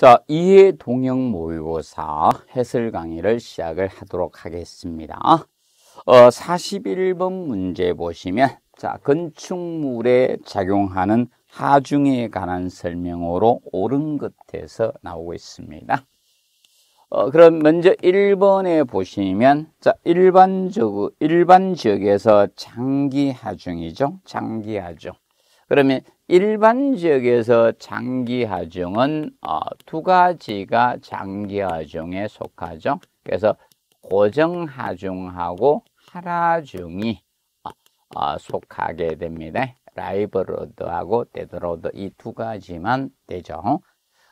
자, 이해 동영 모의고사 해설 강의를 시작을 하도록 하겠습니다. 어, 41번 문제 보시면 자, 건축물에 작용하는 하중에 관한 설명으로 옳은 것에서 나오고 있습니다. 어, 그럼 먼저 1번에 보시면 자, 일반적 일반 지역에서 장기 하중이죠. 장기 하중. 그러면 일반 지역에서 장기하중은 어, 두 가지가 장기하중에 속하죠. 그래서 고정하중하고하라중이 어, 어, 속하게 됩니다. 라이브로드하고 데드로드 이 두 가지만 되죠.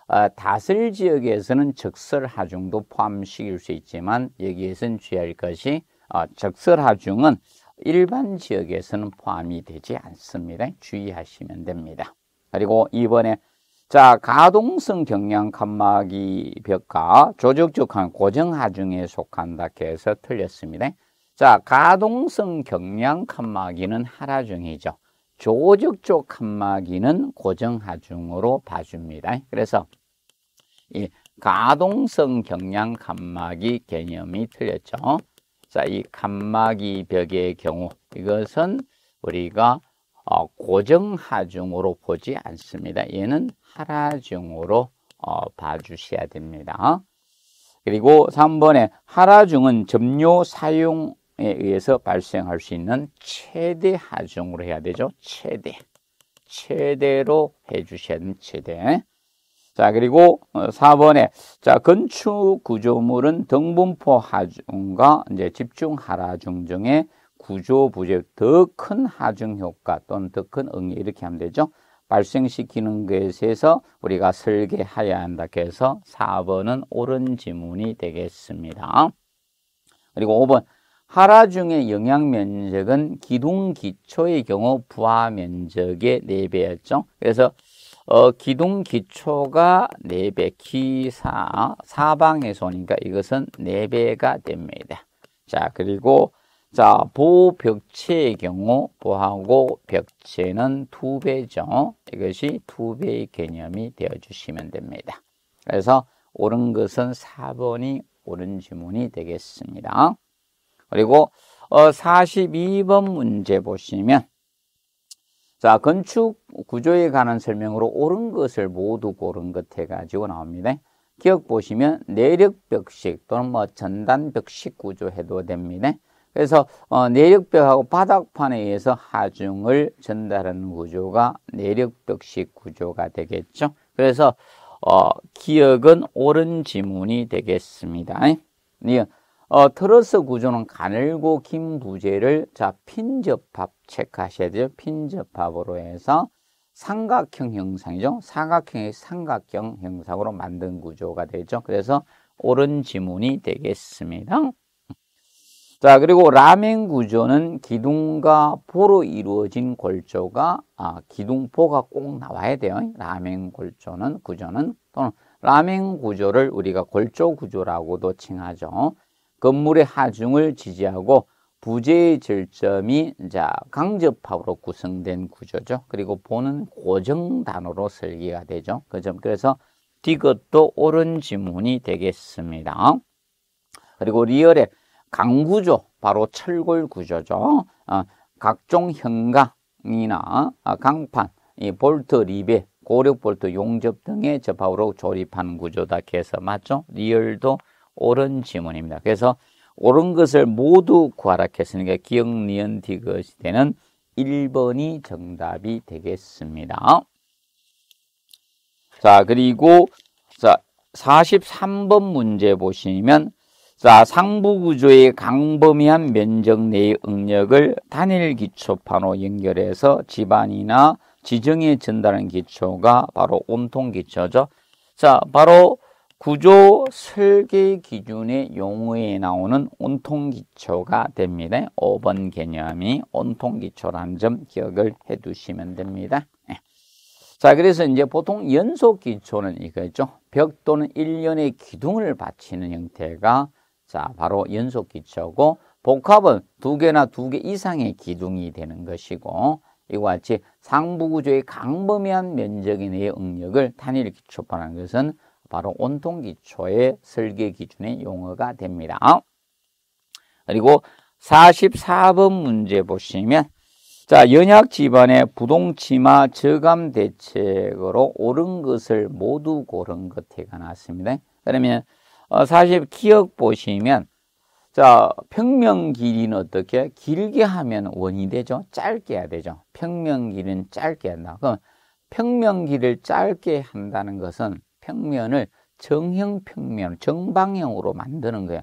어, 다슬 지역에서는 적설하중도 포함시킬 수 있지만 여기에선 주의할 것이 어, 적설하중은 일반 지역에서는 포함이 되지 않습니다. 주의하시면 됩니다. 그리고 이번에 자 가동성 경량 칸막이 벽과 조적적한 고정하중에 속한다 해서 틀렸습니다. 자 가동성 경량 칸막이는 하라중이죠. 조적적 칸막이는 고정하중으로 봐줍니다. 그래서 이 가동성 경량 칸막이 개념이 틀렸죠. 자, 이 칸막이 벽의 경우 이것은 우리가 어, 고정하중으로 보지 않습니다. 얘는 하라중으로 어, 봐주셔야 됩니다. 그리고 3번에 하라중은 점료 사용에 의해서 발생할 수 있는 최대 하중으로 해야 되죠. 최대. 최대로 해주셔야 됩니다. 최대. 자, 그리고 4번에 어, 자, 건축 구조물은 등분포 하중과 이제 집중 하라중 등의 구조 부재 더 큰 하중 효과 또는 더 큰 응애 이렇게 하면 되죠. 발생시키는 것에서 우리가 설계해야 한다 해서 4번은 옳은 지문이 되겠습니다. 그리고 5번 하라중의 영향 면적은 기둥 기초의 경우 부하 면적의 4배였죠. 그래서 어, 기둥 기초가 4배, 기사, 사방에서니까 이것은 4배가 됩니다. 자, 그리고, 자, 보벽체의 경우, 보하고 벽체는 2배죠. 이것이 2배의 개념이 되어주시면 됩니다. 그래서, 옳은 것은 4번이 옳은 지문이 되겠습니다. 그리고, 어, 42번 문제 보시면, 자, 건축 구조에 관한 설명으로 옳은 것을 모두 고른 것 해가지고 나옵니다. 기억 보시면 내력벽식 또는 뭐 전단벽식 구조 해도 됩니다. 그래서 어, 내력벽하고 바닥판에 의해서 하중을 전달하는 구조가 내력벽식 구조가 되겠죠. 그래서 어, 기억은 옳은 지문이 되겠습니다. 예? 어, 트러스 구조는 가늘고 긴 부재를 자 핀접합 체크하셔야 돼요. 핀접합으로 해서 삼각형 형상이죠. 사각형의 삼각형 형상으로 만든 구조가 되죠. 그래서 옳은 지문이 되겠습니다. 자 그리고 라멘 구조는 기둥과 보로 이루어진 골조가 아, 기둥보가 꼭 나와야 돼요. 라멘 골조는 구조는 또는 라멘 구조를 우리가 골조 구조라고도 칭하죠. 건물의 하중을 지지하고 부재의 절점이 자 강접합으로 구성된 구조죠. 그리고 보는 고정 단어로 설계가 되죠. 그 점 그래서 디귿도 옳은 지문이 되겠습니다. 그리고 리얼의 강구조 바로 철골 구조죠. 어, 각종 현강이나 강판, 볼트 리베, 고력 볼트 용접 등의 접합으로 조립한 구조다 그래서 맞죠? 리얼도 옳은 지문입니다. 그래서 옳은 것을 모두 구하라 했으니까 기억, 니은, 디귿이 되는 1번이 정답이 되겠습니다. 자, 그리고 자, 43번 문제 보시면 자, 상부구조의 강범위한 면적 내의 응력을 단일 기초판으로 연결해서 집안이나 지정에 전달하는 기초가 바로 온통 기초죠. 자, 바로 구조 설계 기준의 용어에 나오는 온통 기초가 됩니다. 5번 개념이 온통 기초라는 점 기억을 해 두시면 됩니다. 예. 자, 그래서 이제 보통 연속 기초는 이거죠. 벽 또는 일련의 기둥을 바치는 형태가 자, 바로 연속 기초고 복합은 두 개나 두 개 이상의 기둥이 되는 것이고 이와 같이 상부구조의 강범위한 면적이 내의 응력을 단일 기초파라는 것은 바로 온통기초의 설계 기준의 용어가 됩니다. 그리고 44번 문제 보시면 자 연약 집안의 부동치마 저감 대책으로 옳은 것을 모두 고른 것태가 났습니다. 그러면 어, 사실 기억 보시면 자 평면 길이는 어떻게 길게 하면 원이 되죠 짧게 해야 되죠 평면 길은 짧게 한다 그럼 평면 길을 짧게 한다는 것은 평면을 정형 평면, 정방형으로 만드는 거예요.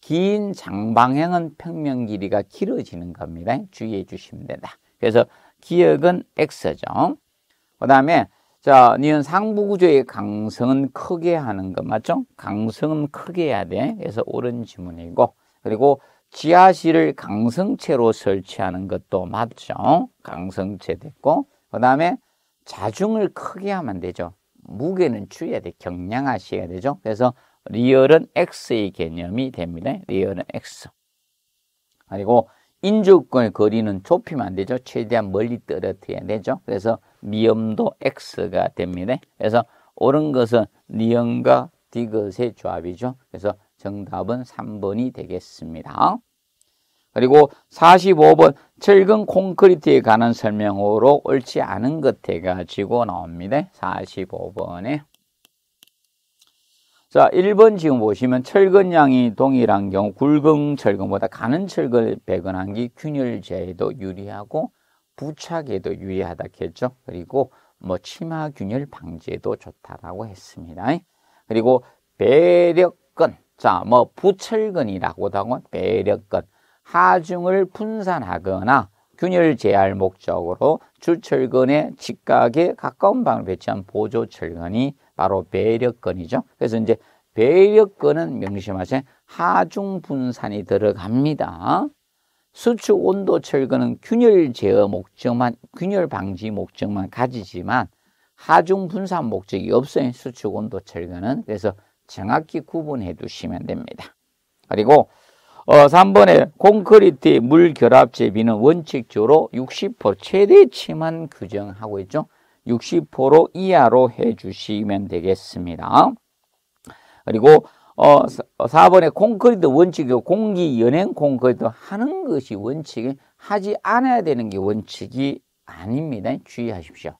긴 장방향은 평면 길이가 길어지는 겁니다. 주의해 주시면 된다. 그래서 기역은 X죠. 그 다음에 자, 니은 상부구조의 강성은 크게 하는 것 맞죠? 강성은 크게 해야 돼. 그래서 옳은 지문이고 그리고 지하실을 강성체로 설치하는 것도 맞죠. 강성체 됐고 그 다음에 자중을 크게 하면 되죠. 무게는 줄여야 돼. 경량화시켜야 되죠. 그래서 리얼은 X의 개념이 됩니다. 리얼은 X. 그리고 인접근의 거리는 좁히면 안 되죠. 최대한 멀리 떨어뜨려야 되죠. 그래서 미음도 X가 됩니다. 그래서 옳은 것은 니은과 디귿의 조합이죠. 그래서 정답은 3번이 되겠습니다. 그리고 45번 철근 콘크리트에 관한 설명으로 옳지 않은 것 해가지고 나옵니다. 45번에 자 1번 지금 보시면 철근량이 동일한 경우 굵은 철근보다 가는 철근 배근한 게 균열제에도 유리하고 부착에도 유리하다 했죠. 그리고 뭐 치마 균열 방지에도 좋다라고 했습니다. 그리고 배력근 자뭐부철근이라고 하고 배력근 하중을 분산하거나 균열 제할 목적으로 주철근의 직각에 가까운 방을 배치한 보조철근이 바로 배력근이죠. 그래서 이제 배력근은 명심하세요. 하중 분산이 들어갑니다. 수축 온도 철근은 균열 제어 목적만, 균열 방지 목적만 가지지만 하중 분산 목적이 없어요. 수축 온도 철근은. 그래서 정확히 구분해 두시면 됩니다. 그리고 어, 3번에 콘크리트 물 결합 제비는 원칙적으로 60% 최대치만 규정하고 있죠. 60% 이하로 해주시면 되겠습니다. 그리고 어, 4번에 콘크리트 원칙이 공기 연행 콘크리트 하는 것이 원칙이 하지 않아야 되는 게 원칙이 아닙니다. 주의하십시오.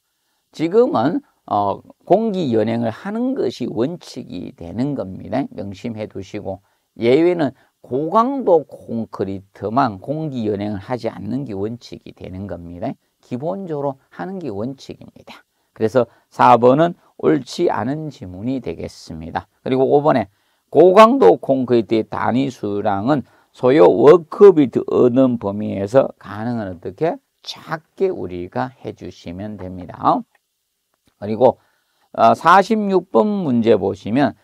지금은 어, 공기 연행을 하는 것이 원칙이 되는 겁니다. 명심해 두시고 예외는 고강도 콘크리트만 공기 연행을 하지 않는 게 원칙이 되는 겁니다. 기본적으로 하는 게 원칙입니다. 그래서 4번은 옳지 않은 지문이 되겠습니다. 그리고 5번에 고강도 콘크리트의 단위 수량은 소요 워크비트 얻는 범위에서 가능한 어떻게 작게 우리가 해주시면 됩니다. 그리고 46번 어, 문제 보시면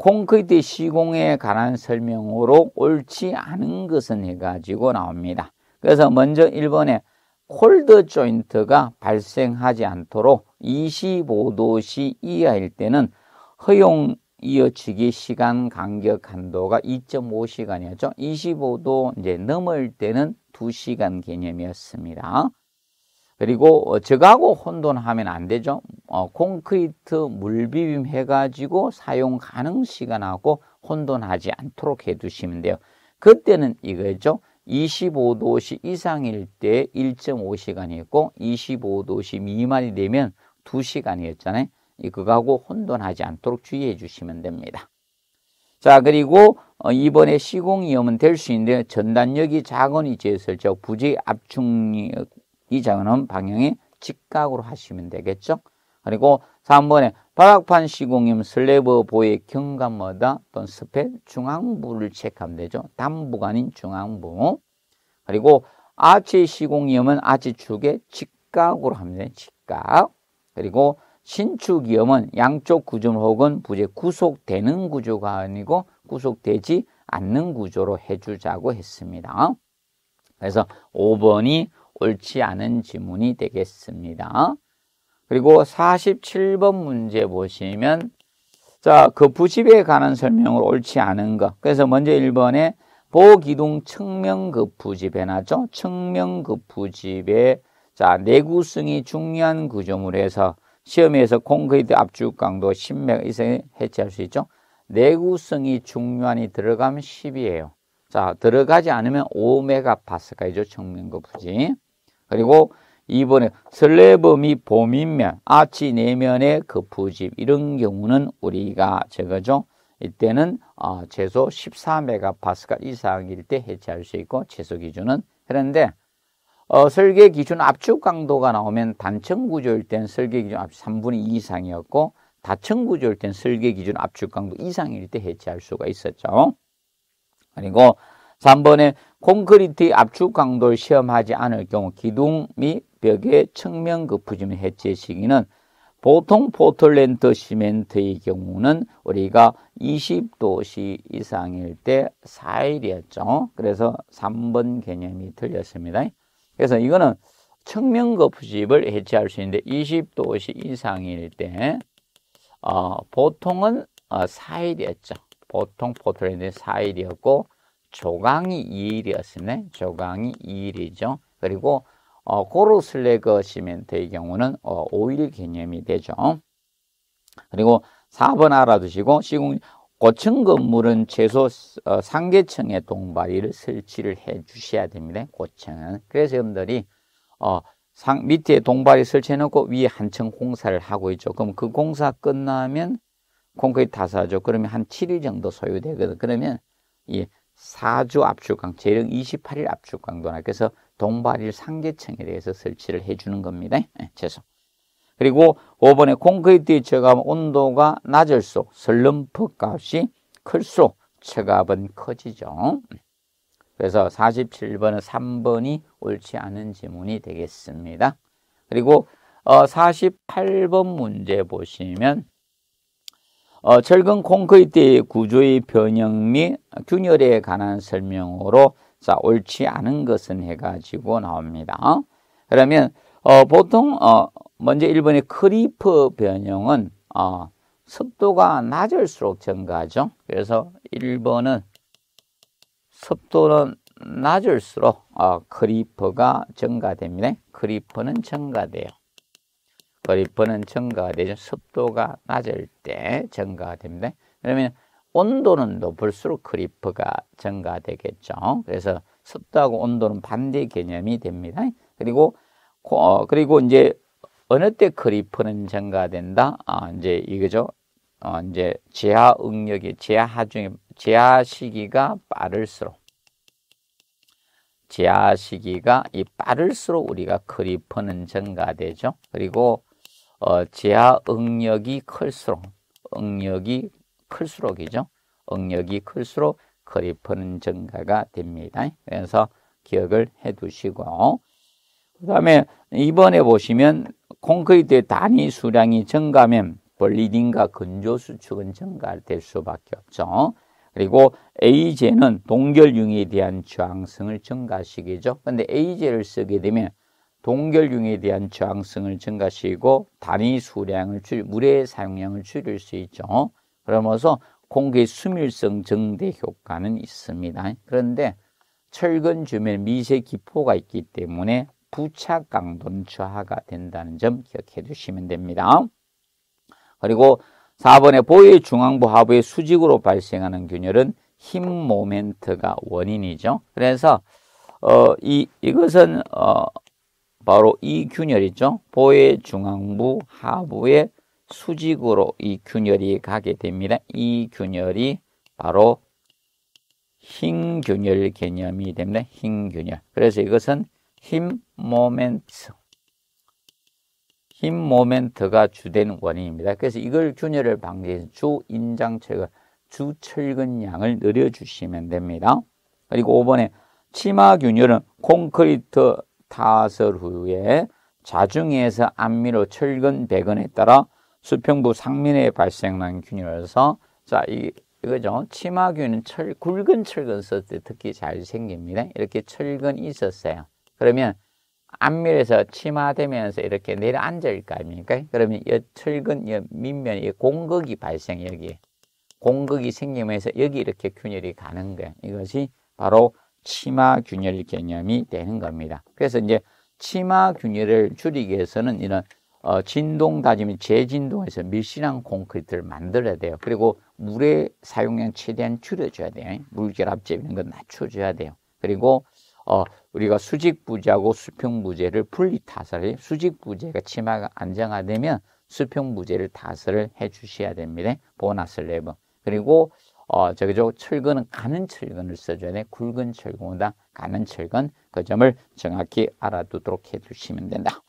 콘크리트 시공에 관한 설명으로 옳지 않은 것은 해가지고 나옵니다. 그래서 먼저 1번에 콜드 조인트가 발생하지 않도록 25도씨 이하일 때는 허용 이어치기 시간 간격 한도가 2.5시간이었죠. 25도 이제 넘을 때는 2시간 개념이었습니다. 그리고 어, 저가고 혼돈하면 안 되죠. 어, 콘크리트 물비빔 해가지고 사용 가능 시간하고 혼돈하지 않도록 해두시면 돼요. 그때는 이거죠. 25도씨 이상일 때 1.5시간이었고 25도씨 미만이 되면 2시간이었잖아요. 그거하고 혼돈하지 않도록 주의해 주시면 됩니다. 자 그리고 어, 이번에 시공이염은 될수 있는데 전단력이 작은 위치에 설적 부지 압축 이 작은 방향이 직각으로 하시면 되겠죠. 그리고 3번에 바닥판 시공임 슬래브 보의 경감마다 또는 스펠 중앙부를 체크하면 되죠. 담부가 아닌 중앙부. 그리고 아치 시공이염은 아치 축의 직각으로 하면 돼 직각. 그리고 신축이염은 양쪽 구조 혹은 부재 구속되는 구조가 아니고 구속되지 않는 구조로 해주자고 했습니다. 그래서 5번이 옳지 않은 지문이 되겠습니다. 그리고 47번 문제 보시면 자, 그 부집에 관한 설명을 옳지 않은 것. 그래서 먼저 1번에 보기둥 측면그부집에 나죠. 측면그부집에 자, 내구성이 중요한 구조물 에서 시험에서 콘크리트 압축 강도 10m 이상에 해체할 수 있죠. 내구성이 중요한이 들어가면 10이에요. 자, 들어가지 않으면 5메가파스칼이죠. 측면그부집 그리고 이번에 슬래범이 봄인면 아치 내면의 그부집 이런 경우는 우리가 저거죠. 이때는 어, 최소 14메가파스칼 이상일 때 해체할 수 있고 최소 기준은 그런데 어, 설계 기준 압축 강도가 나오면 단층 구조일 땐 설계 기준 압축 3분의 2 이상이었고 다층 구조일 땐 설계 기준 압축 강도 이상일 때 해체할 수가 있었죠. 그리고 3번에 콘크리트 압축 강도를 시험하지 않을 경우 기둥 및 벽의 측면 거푸짐 그 해체 시기는 보통 포틀랜드 시멘트의 경우는 우리가 20도씨 이상일 때 4일이었죠. 그래서 3번 개념이 틀렸습니다. 그래서 이거는 측면 거푸집을 그 해체할 수 있는데 20도씨 이상일 때 어, 보통은 어, 4일이었죠. 보통 포틀랜드 4일이었고 조강이 2일이었으면 조강이 2일이죠. 그리고 어, 고로 슬래그 시멘트의 경우는 어, 5일 개념이 되죠. 그리고 4번 알아두시고 시공 고층 건물은 최소 어, 상계층에 동바리를 설치를 해 주셔야 됩니다. 고층은. 그래서 여러분들이 어, 상, 밑에 동바리 설치해 놓고 위에 한층 공사를 하고 있죠. 그럼 그 공사 끝나면 콘크리트 타사죠. 그러면 한 7일 정도 소요되거든. 그러면 이 예, 4주 압축강, 재령 28일 압축강도학에서 동발일 상계층에 대해서 설치를 해주는 겁니다. 네, 예, 죄 그리고 5번에 콘크리트의 처감 온도가 낮을수록 슬럼프 값이 클수록 처갑은 커지죠. 예. 그래서 47번은 3번이 옳지 않은 지문이 되겠습니다. 그리고 어, 48번 문제 보시면 어, 철근 콘크리트의 구조의 변형 및 균열에 관한 설명으로 자, 옳지 않은 것은 해가지고 나옵니다. 어? 그러면 어, 보통 어, 먼저 1번의 크리프 변형은 어, 습도가 낮을수록 증가하죠. 그래서 1번은 습도는 낮을수록 어, 크리퍼가 증가됩니다. 크리퍼는 증가돼요. 버는 증가 되죠. 습도가 낮을 때증가 됩니다. 그러면 온도는 높을수록 크리프가 증가되겠죠. 그래서 습도하고 온도는 반대 개념이 됩니다. 그리고 어, 그리고 이제 어느 때 크리프는 증가된다. 아, 이제 이거죠. 어, 이제 지하 응력이 지하 하중 지하 시기가 빠를수록 지하 시기가 이 빠를수록 우리가 크리프는 증가되죠. 그리고 어, 제하 응력이 클수록 응력이 클수록이죠. 응력이 클수록 거리퍼는 증가가 됩니다. 그래서 기억을 해 두시고 그 다음에 이번에 보시면 콘크리트의 단위 수량이 증가하면 벌리딘과 건조 수축은 증가될 수밖에 없죠. 그리고 A제는 동결융에 대한 저항성을 증가시키죠. 근데 A제를 쓰게 되면 동결균에 대한 저항성을 증가시키고 단위 수량을 줄 물의 사용량을 줄일 수 있죠. 그러면서 공기 수밀성 증대 효과는 있습니다. 그런데 철근 주변에 미세 기포가 있기 때문에 부착 강도는 저하가 된다는 점 기억해 두시면 됩니다. 그리고 4번에 보의 중앙부 하부의 수직으로 발생하는 균열은 힘 모멘트가 원인이죠. 그래서 어, 이, 이것은, 어, 바로 이 균열이죠. 보의 중앙부 하부의 수직으로 이 균열이 가게 됩니다. 이 균열이 바로 힘 균열 개념이 됩니다. 힘 균열. 그래서 이것은 힘 모멘트. 힘 모멘트가 주된 원인입니다. 그래서 이걸 균열을 방지해서 주 인장철근, 주 철근량을 늘려주시면 됩니다. 그리고 5번에 치마 균열은 콘크리트 타설 후에 자중에서 안미로 철근 배근에 따라 수평부 상면에 발생한 균열에서 자 이, 거죠 치마균은 철 굵은 철근 썼을 때 특히 잘 생깁니다 이렇게 철근이 있었어요 그러면 안밀에서 치마되면서 이렇게 내려앉을 거 아닙니까? 그러면 이 철근 이밑면이 공극이 발생 여기 공극이 생기면서 여기 이렇게 균열이 가는 거예요. 이것이 바로 치마 균열 개념이 되는 겁니다. 그래서 이제 치마 균열을 줄이기 위해서는 이런 어, 진동 다짐이 재진동해서 밀실한 콘크리트를 만들어야 돼요. 그리고 물의 사용량 최대한 줄여줘야 돼요. 물결합재 있는 건 낮춰줘야 돼요. 그리고 어, 우리가 수직 부재하고 수평 부재를 분리 타설해 수직 부재가 치마가 안정화되면 수평 부재를 타설을 해주셔야 됩니다. 보너스 레버 그리고 어, 저기저 철근은 가는 철근을 써줘야 돼. 굵은 철근보다 가는 철근. 그 점을 정확히 알아두도록 해주시면 된다.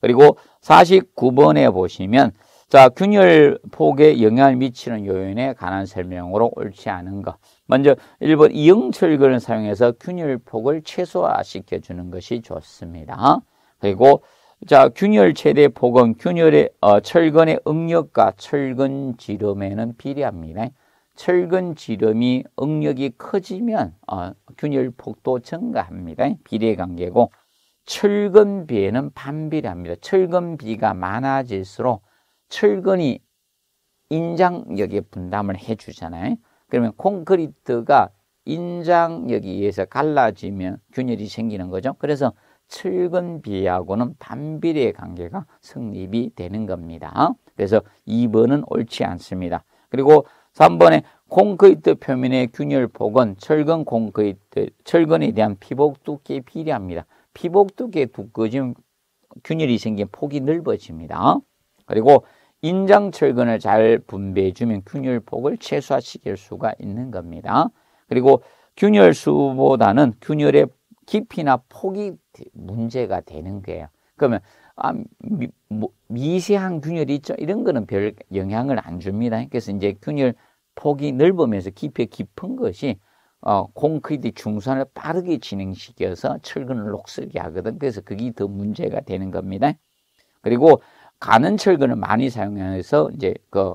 그리고 49번에 보시면 자 균열 폭에 영향을 미치는 요인에 관한 설명으로 옳지 않은 것. 먼저 1번 이응철근을 사용해서 균열 폭을 최소화시켜 주는 것이 좋습니다. 그리고 자 균열 최대 폭은 균열의 어, 철근의 응력과 철근 지름에는 비례합니다. 철근 지름이 응력이 커지면 어, 균열 폭도 증가합니다. 비례 관계고 철근 비에는 반비례합니다. 철근 비가 많아질수록 철근이 인장력의 분담을 해주잖아요. 그러면 콘크리트가 인장력에 의해서 갈라지면 균열이 생기는 거죠. 그래서 철근 비하고는 반비례 관계가 성립이 되는 겁니다. 그래서 2번은 옳지 않습니다. 그리고 3번에 콘크리트 표면의 균열 폭은 철근 콘크리트, 철근에 대한 피복 두께에 필요합니다 피복 두께에 두꺼워지면 균열이 생긴 폭이 넓어집니다. 그리고 인장 철근을 잘 분배해주면 균열 폭을 최소화시킬 수가 있는 겁니다. 그리고 균열 수보다는 균열의 깊이나 폭이 문제가 되는 거예요. 그러면 아, 미, 뭐, 미세한 균열이 있죠. 이런 거는 별 영향을 안 줍니다. 그래서 이제 균열 폭이 넓으면서 깊이 깊은 것이 어, 콘크리트 중산을 빠르게 진행시켜서 철근을 녹슬게 하거든. 그래서 그게 더 문제가 되는 겁니다. 그리고 가는 철근을 많이 사용해서 이제 그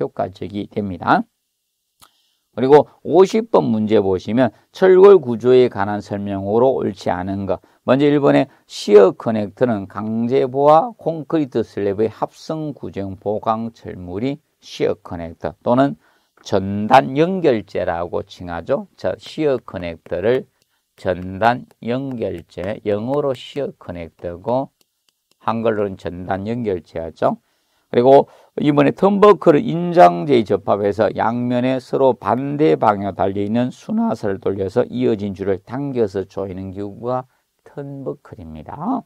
효과적이 됩니다. 그리고 50번 문제 보시면 철골 구조에 관한 설명으로 옳지 않은 것. 먼저 1번에 시어 커넥터는 강제보와 콘크리트 슬랩의 합성 구조형 보강 철물이 시어 커넥터 또는 전단 연결제라고 칭하죠. 저 시어 커넥터를 전단 연결제, 영어로 시어 커넥터고 한글로는 전단 연결제였죠. 그리고 이번에 턴버크 인장제의 접합해서 양면에 서로 반대 방향 달려있는 순화선을 돌려서 이어진 줄을 당겨서 조이는 기구가 턴버클입니다.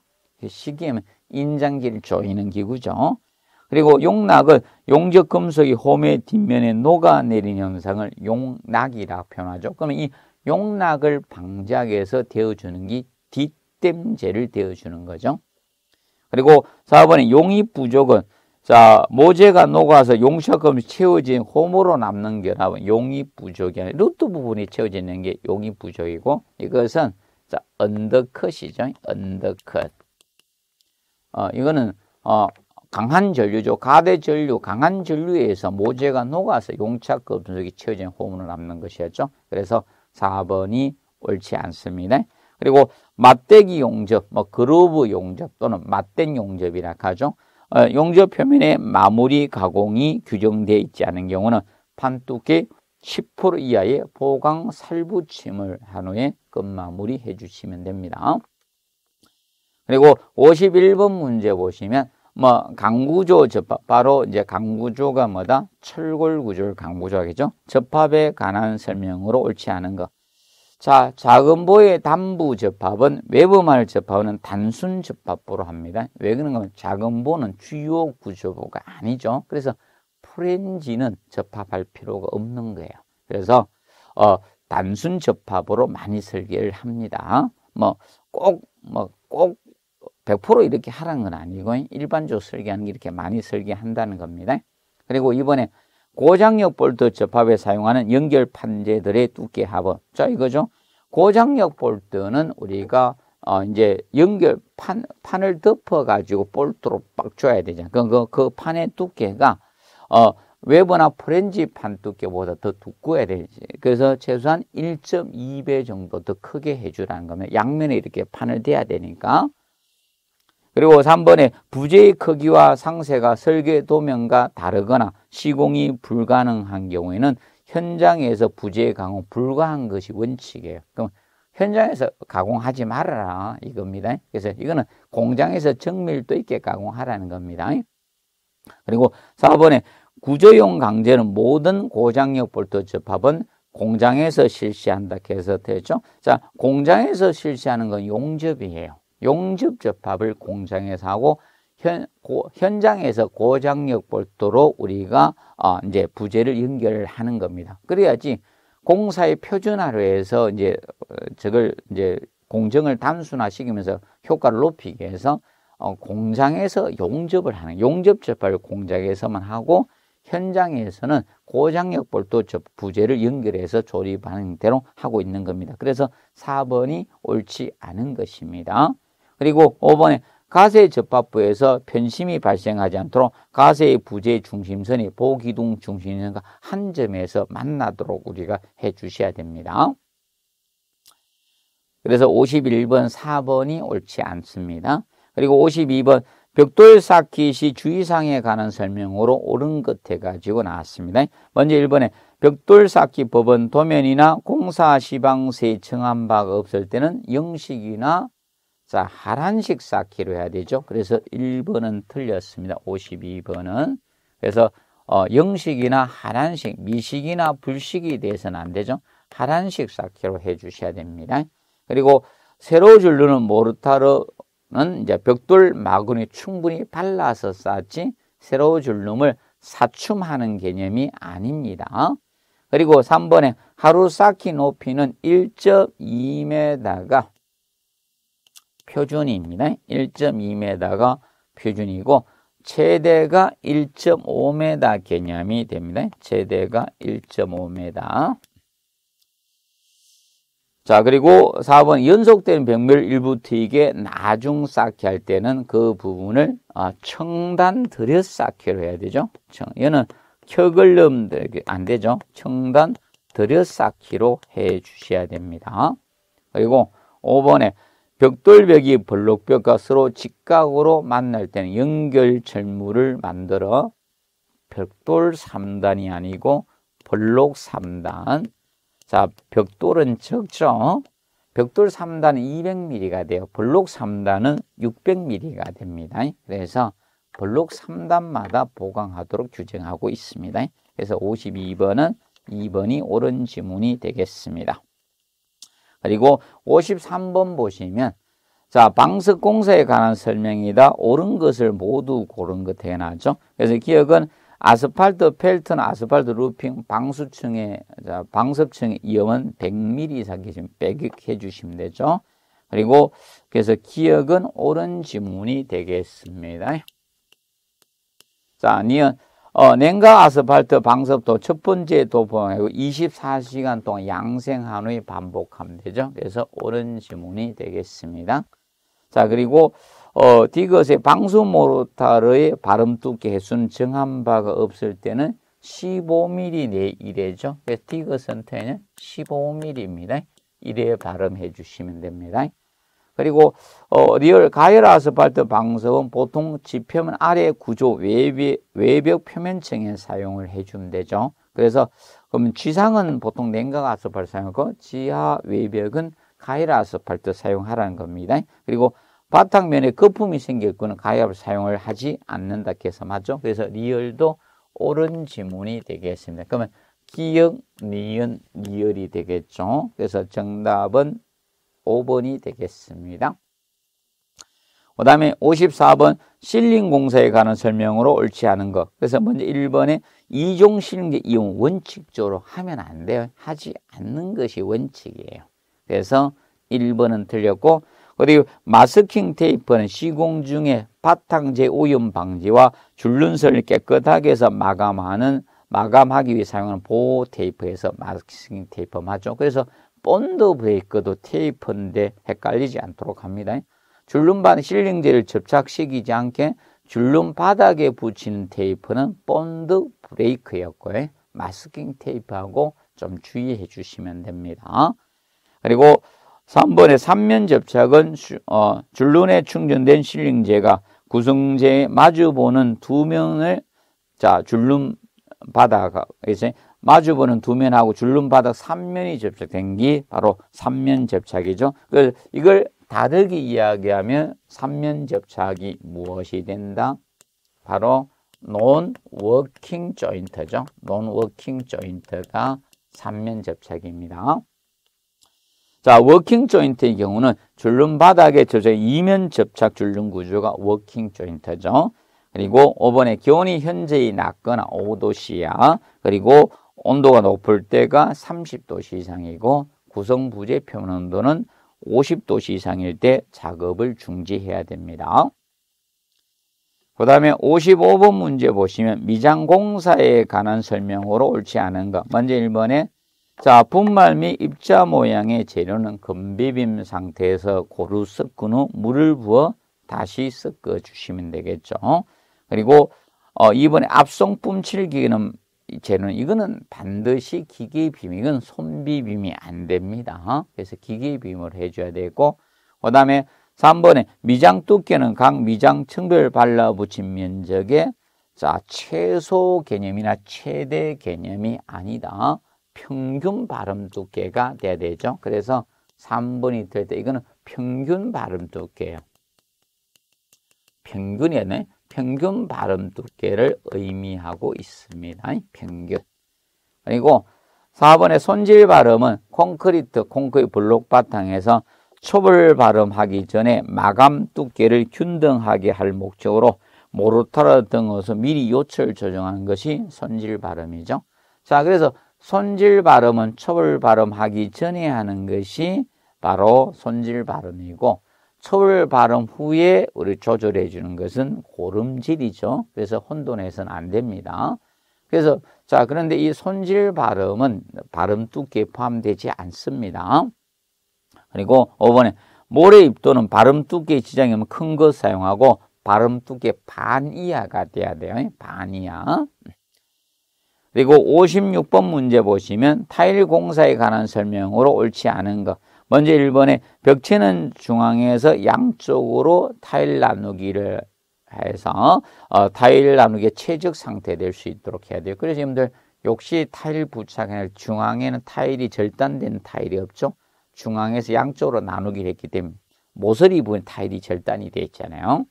시기에는 인장제를 조이는 기구죠. 그리고 용락을 용적 금속이 홈의 뒷면에 녹아내린 현상을 용락이라 표현하죠. 그러면 이 용락을 방작해서 데워주는 게 뒷댐재를 데워주는 거죠. 그리고 4번에 용입 부족은 자 모재가 녹아서 용석금 채워진 홈으로 남는 결합은 용입 부족이 아니라 루트 부분이 채워지는 게 용입 부족이고 이것은 자 언더컷이죠. 언더컷. 어, 이거는 어, 강한 전류죠. 가대 전류, 강한 전류에 서 모재가 녹아서 용착 분석이 채워진 호문을 남는 것이었죠. 그래서 4번이 옳지 않습니다. 그리고 맞대기 용접, 뭐 그루브 용접 또는 맞댄 용접이라 하죠. 어, 용접 표면에 마무리 가공이 규정되어 있지 않은 경우는 판뚝의 10% 이하의 보강 살붙임을 한 후에 끝마무리 해주시면 됩니다. 그리고 51번 문제 보시면 뭐 강구조 접합 바로 이제 강구조가 뭐다 철골 구조를 강구조하겠죠 접합에 관한 설명으로 옳지 않은 것. 자 작은보의 단부 접합은 외부말 접합은 단순 접합부로 합니다. 왜 그런가? 작은보는 주요 구조부가 아니죠. 그래서 프렌지는 접합할 필요가 없는 거예요. 그래서 어 단순 접합으로 많이 설계를 합니다. 뭐 꼭 뭐꼭 100% 이렇게 하라는 건 아니고 일반적으로 설계하는 게 이렇게 많이 설계한다는 겁니다. 그리고 이번에 고장력 볼트 접합에 사용하는 연결 판재들의 두께 합은 자 이거죠. 고장력 볼트는 우리가 어 이제 연결 판 판을 덮어 가지고 볼트로 빡 줘야 되잖아. 그그 그, 그 판의 두께가 어외부나 프렌지 판 두께보다 더 두꺼워야 되지. 그래서 최소한 1.2배 정도 더 크게 해주라는 거면 양면에 이렇게 판을 대야 되니까 그리고 3번에 부재의 크기와 상세가 설계 도면과 다르거나 시공이 불가능한 경우에는 현장에서 부재 가공 불가한 것이 원칙이에요. 그럼 현장에서 가공하지 말아라 이겁니다. 그래서 이거는 공장에서 정밀도 있게 가공하라는 겁니다. 그리고 4번에 구조용 강제는 모든 고장력 볼트 접합은 공장에서 실시한다 해서 되죠. 자, 공장에서 실시하는 건 용접이에요. 용접 접합을 공장에서 하고 현, 고, 현장에서 고장력 볼트로 우리가 어, 이제 부재를 연결을 하는 겁니다. 그래야지 공사의 표준화로 해서 이제 저걸 어, 이제 공정을 단순화시키면서 효과를 높이기 위해서 어, 공장에서 용접을 하는 용접 접합을 공장에서만 하고 현장에서는 고장력 볼트 부재를 연결해서 조립하는 대로 하고 있는 겁니다. 그래서 4번이 옳지 않은 것입니다. 그리고 5번에 가세 접합부에서 변심이 발생하지 않도록 가세의 부재 중심선이 보기둥 중심선과 한 점에서 만나도록 우리가 해 주셔야 됩니다. 그래서 51번, 4번이 옳지 않습니다. 그리고 5 2번 벽돌 쌓기 시 주의사항에 관한 설명으로 옳은 것 해가지고 나왔습니다. 먼저 1번에 벽돌 쌓기 법은 도면이나 공사 시방 세청한 바가 없을 때는 영식이나 자, 하란식 쌓기로 해야 되죠. 그래서 1번은 틀렸습니다. 52번은. 그래서 어, 영식이나 하란식, 미식이나 불식이 돼해서는안 되죠. 하란식 쌓기로 해 주셔야 됩니다. 그리고 세로 줄르는 모르타르는 이제 벽돌 마구니 충분히 발라서 쌓지 세로 줄름을 사춤하는 개념이 아닙니다. 그리고 3번에 하루 쌓기 높이는 1.2m가 표준입니다. 1.2m가 표준이고 최대가 1.5m 개념이 됩니다. 최대가 1.5m. 자, 그리고 4번 연속된 병멸 일부 트익의 나중 쌓기 할 때는 그 부분을 아, 청단 들여 쌓기로 해야 되죠. 얘는 켜을 넣으면 안 되죠. 청단 들여 쌓기로 해 주셔야 됩니다. 그리고 5번에 벽돌벽이 벌록벽과 서로 직각으로 만날 때는 연결 철물을 만들어 벽돌 3단이 아니고 벌록 3단. 자, 벽돌은 적죠. 벽돌 3단은 200mm가 돼요. 벌록 3단은 600mm가 됩니다. 그래서 벌록 3단마다 보강하도록 규정하고 있습니다. 그래서 52번은 2번이 옳은 지문이 되겠습니다. 그리고 53번 보시면 자, 방석 공사에 관한 설명이다. 옳은 것을 모두 고른 것 해나죠. 그래서 기억은 아스팔트 펠트나 아스팔트 루핑 방수층에 자, 방석층 이염은 100mm 이상 계시면 배격해 주시면 되죠. 그리고 그래서 기억은 옳은 지문이 되겠습니다. 자, 니은 어, 냉각 아스팔트 방석도첫 번째 도포하고 24시간 동안 양생한 후에 반복하면 되죠. 그래서 옳은 지문이 되겠습니다. 자, 그리고 어, 디귿의 방수모르타르의 발음 두께 해수 정한 바가 없을 때는 15mm 내 1회죠. 그래서 디귿은 1 5 m m 입니다 1회 발음해 주시면 됩니다. 그리고 어, 리얼 가열 아스팔트 방석은 보통 지표면 아래 구조 외비, 외벽 표면층에 사용을 해주면 되죠. 그래서 그러면 지상은 보통 냉각 아스팔트 사용하고 지하 외벽은 가열 아스팔트 사용하라는 겁니다. 그리고 바탕면에 거품이 생겼 거는 가열을 사용을 하지 않는다 해서 맞죠? 그래서 리얼도 옳은 지문이 되겠습니다. 그러면 기역, 니은, 리얼이 되겠죠. 그래서 정답은 5번이 되겠습니다. 그 다음에 54번 실링 공사에 관한 설명으로 옳지 않은 것. 그래서 먼저 1번에 이종 실링제 이용 원칙적으로 하면 안 돼요. 하지 않는 것이 원칙이에요. 그래서 1번은 틀렸고 그리고 마스킹 테이프는 시공 중에 바탕재 오염 방지와 줄눈설을 깨끗하게 해서 마감하는 마감하기 위해 사용하는 보호 테이프에서 마스킹 테이프 맞죠. 그래서 본드 브레이크도 테이프인데 헷갈리지 않도록 합니다. 줄눈반 실링제를 접착시키지 않게 줄눈 바닥에 붙이는 테이프는 본드 브레이크였고요. 마스킹 테이프하고 좀 주의해 주시면 됩니다. 그리고 3번의 3면 접착은 어, 줄눈에 충전된 실링제가 구성제에 마주보는 두 면을 자 줄눈 바닥에서 마주보는 두 면하고 줄눈바닥 3면이 접착된 게 바로 3면 접착이죠. 이걸 다르게 이야기하면 3면 접착이 무엇이 된다? 바로 논 워킹 조인트죠. 논 워킹 조인트가 3면 접착입니다. 자, 워킹 조인트의 경우는 줄눈 바닥에 저저 이면 접착 줄눈 구조가 워킹 조인트죠. 그리고 5번에 기온이 현재의 낮거나 5도씨야. 그리고 온도가 높을 때가 30도씨 이상이고 구성부재 표현 온도는 50도씨 이상일 때 작업을 중지해야 됩니다. 그 다음에 55번 문제 보시면 미장공사에 관한 설명으로 옳지 않은 것. 먼저 1번에 자 분말 및 입자 모양의 재료는 건비빔 상태에서 고루 섞은 후 물을 부어 다시 섞어 주시면 되겠죠. 그리고 어, 이번에 압송뿜칠기는 재는 이거는 반드시 기계 비밀은 손비 비밀이 안 됩니다. 어? 그래서 기계 비밀을 해줘야 되고 그 다음에 3번에 미장 두께는 각 미장 층별 발라 붙인 면적에 자 최소 개념이나 최대 개념이 아니다. 평균 발음 두께가 돼야 되죠. 그래서 3번이 될 때 이거는 평균 발음 두께예요. 평균이네. 었 평균 발음 두께를 의미하고 있습니다. 평균. 그리고 4번의 손질 발음은 콘크리트, 콘크리트 블록 바탕에서 초벌 발음하기 전에 마감 두께를 균등하게 할 목적으로 모르타라 등어서 미리 요철 조정하 것이 손질 발음이죠. 자, 그래서 손질 발음은 초벌 발음하기 전에 하는 것이 바로 손질 발음이고 서울 발음 후에 우리 조절해 주는 것은 고름질이죠. 그래서 혼돈해서는 안 됩니다. 그래서 자 그런데 이 손질 발음은 발음 두께 포함되지 않습니다. 그리고 5번에 모래 입도는 발음 두께 지장이 면큰것 사용하고 발음 두께 반 이하가 돼야 돼요. 반 이하. 그리고 56번 문제 보시면 타일 공사에 관한 설명으로 옳지 않은 것. 먼저 일번에 벽체는 중앙에서 양쪽으로 타일 나누기를 해서 어, 타일 나누기의 최적 상태 될 수 있도록 해야 돼요. 그래서 여러분들 역시 타일 부착할 중앙에는 타일이 절단된 타일이 없죠. 중앙에서 양쪽으로 나누기를 했기 때문에 모서리 부분 타일이 절단이 되어 있잖아요.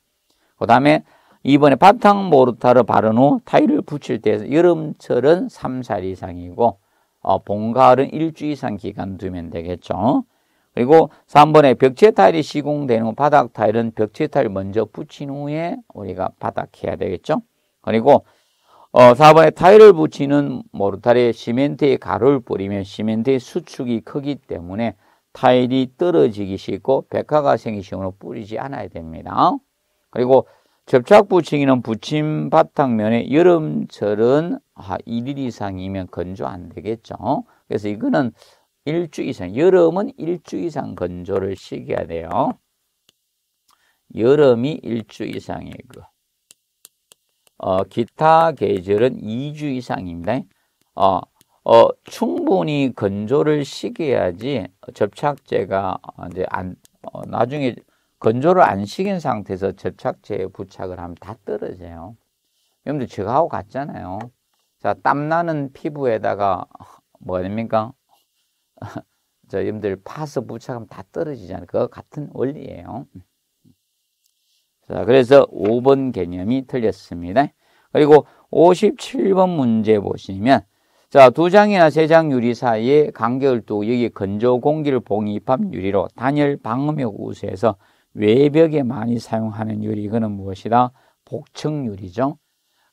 그 다음에 이번에 바탕 모르타를 바른 후 타일을 붙일 때 여름철은 3살 이상이고 어, 봄, 가을은 일주 이상 기간 두면 되겠죠. 그리고 3번에 벽체 타일이 시공되는 바닥 타일은 벽체 타일 먼저 붙인 후에 우리가 바닥해야 되겠죠. 그리고 어, 4번에 타일을 붙이는 모르타리에 시멘트에 가루를 뿌리면 시멘트의 수축이 크기 때문에 타일이 떨어지기 쉽고 백화가 생기 시으로 뿌리지 않아야 됩니다. 그리고 접착 붙이기는 붙임 바탕면에 여름철은 1일 아, 이상이면 건조 안 되겠죠. 그래서 이거는 1주 이상, 여름은 1주 이상 건조를 시켜야 돼요. 여름이 1주 이상이고, 어, 기타 계절은 2주 이상입니다. 어, 어, 충분히 건조를 시켜야지 접착제가 이제 안, 어, 나중에 건조를 안 식인 상태에서 접착제에 부착을 하면 다 떨어져요. 여러분들 제가 하고 갔잖아요. 자, 땀나는 피부에다가 뭐입니까? 저 여러분들 파서 부착하면 다 떨어지잖아요. 그거 같은 원리예요. 자, 그래서 5번 개념이 틀렸습니다. 그리고 57번 문제 보시면 자, 두 장이나 세 장 유리 사이에 간격을 두고 여기 건조 공기를 봉입한 유리로 단열 방음력 우수해서 외벽에 많이 사용하는 유리 이거는 무엇이다? 복층 유리죠.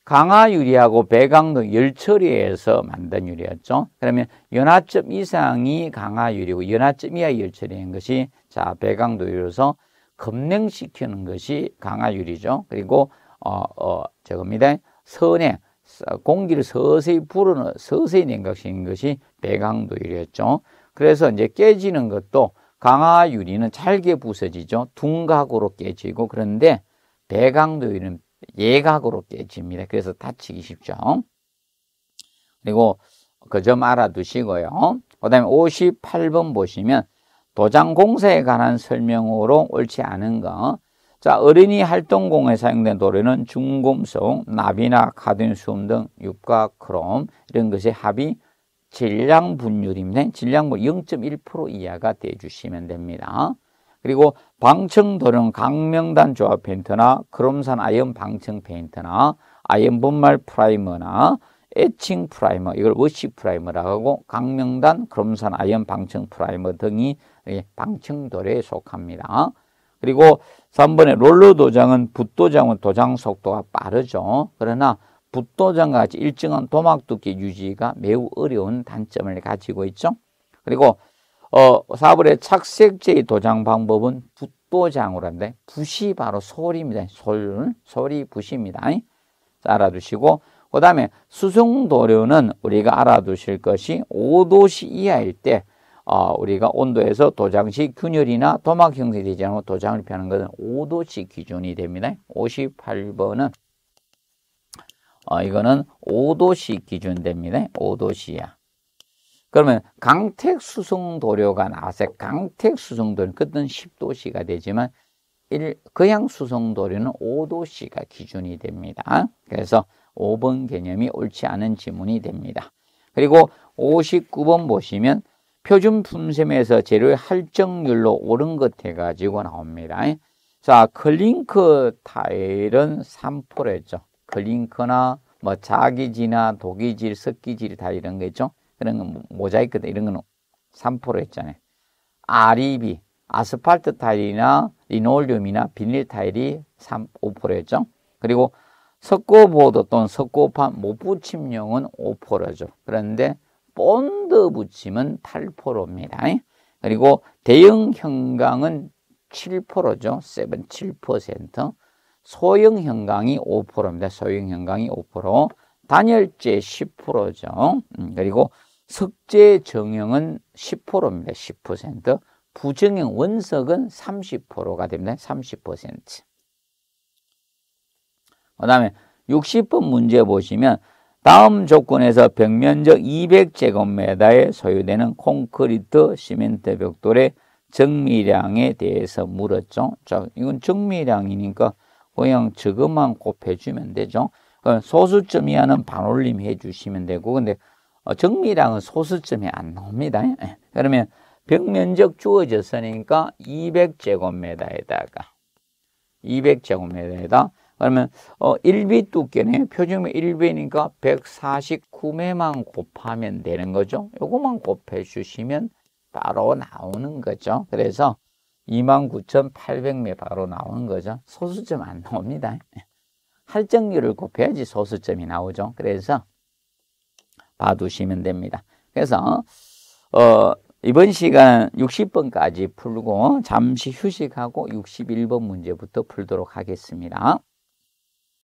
강화 유리하고 배강등 열처리해서 만든 유리였죠. 그러면 연하점 이상이 강화 유리고 연하점 이하 열처리한 것이 자 배강도 유로서 급냉시키는 것이 강화 유리죠. 그리고 어, 어, 저겁니다. 선에 공기를 서서히 불어넣, 서서히 냉각시키는 것이 배강도 유리였죠. 그래서 이제 깨지는 것도 강화 유리는 잘게 부서지죠. 둔각으로 깨지고 그런데 배강도 유리는 예각으로 깨집니다. 그래서 다치기 쉽죠. 그리고 그 점 알아두시고요. 그 다음에 58번 보시면 도장 공세에 관한 설명으로 옳지 않은 거. 자, 어린이 활동공에 사용된 도료는 중금속, 나비나 카딘수음 등유과 크롬 이런 것의 합이 질량 분율입니다. 질량분 0.1% 뭐 이하가 돼 주시면 됩니다. 그리고 방청도는 강명단 조합 페인트나 크롬산 아연 방청 페인트나 아연 분말 프라이머나 에칭 프라이머 이걸 워시 프라이머라고 하고 강명단 크롬산 아연 방청 프라이머 등이 예, 방청돌에 속합니다. 그리고 3번에 롤러 도장은 붓도장은 도장 속도가 빠르죠. 그러나 붓도장과 같이 일정한 도막 두께 유지가 매우 어려운 단점을 가지고 있죠. 그리고 어, 사불의 착색제의 도장 방법은 붓도장으로한데 붓이 바로 솔입니다. 솔 솔이 붓입니다. 알아두시고 그 다음에 수송도료는 우리가 알아두실 것이 5도씨 이하일 때 어, 우리가 온도에서 도장시 균열이나 도막 형성되지 않고 도장을 피는 것은 5도씨 기준이 됩니다. 58번은 어, 이거는 5도씨 기준 됩니다. 5도씨야. 그러면 강택수송도료가 나왔어요. 강택수송도로는 그때 10도시가 되지만 그양수송도로는 5도시가 기준이 됩니다. 그래서 5번 개념이 옳지 않은 지문이 됩니다. 그리고 59번 보시면 표준 품셈에서 재료의 할증률로 오른 것 해가지고 나옵니다. 자, 클링크 타일은 3%였죠. 클링크나 뭐 자기지나 독이질, 석기질 다 이런 거 있죠. 그런 건 모자이크 이런 거는 3% 했잖아요. 아리비 아스팔트 타일이나 리놀륨이나 비닐 타일이 3, 5%였죠. 그리고 석고 보드 또는 석고판 못 붙임용은 5%죠. 그런데 본드 붙임은 8%입니다. 그리고 대형 형광은 7%죠. 7, 7%. 소형 형광이 5%입니다. 소형 형광이 5%. 단열재 10%죠. 음, 그리고 석재 정형은 10%입니다. 10%. 부정형 원석은 30%가 됩니다. 30%. 그 다음에 60번 문제 보시면 다음 조건에서 벽면적 200제곱미터에 소요되는 콘크리트 시멘트 벽돌의 정밀량에 대해서 물었죠. 자, 이건 정밀량이니까 그냥 저것만 곱해주면 되죠. 그러니까 소수점 이하는 반올림 해주시면 되고 근데 어, 정밀량은 소수점이 안 나옵니다. 예. 그러면 벽면적 주어졌으니까 200제곱미터에다가 200제곱미터에다 그러면 어 1비 두께네 표준면 1비니까 149매만 곱하면 되는 거죠. 요거만 곱해 주시면 바로 나오는 거죠. 그래서 29,800매 바로 나오는 거죠. 소수점 안 나옵니다. 예. 할정률을 곱해야지 소수점이 나오죠. 그래서 봐두시면 됩니다. 그래서 어, 이번 시간 60번까지 풀고 잠시 휴식하고 61번 문제부터 풀도록 하겠습니다.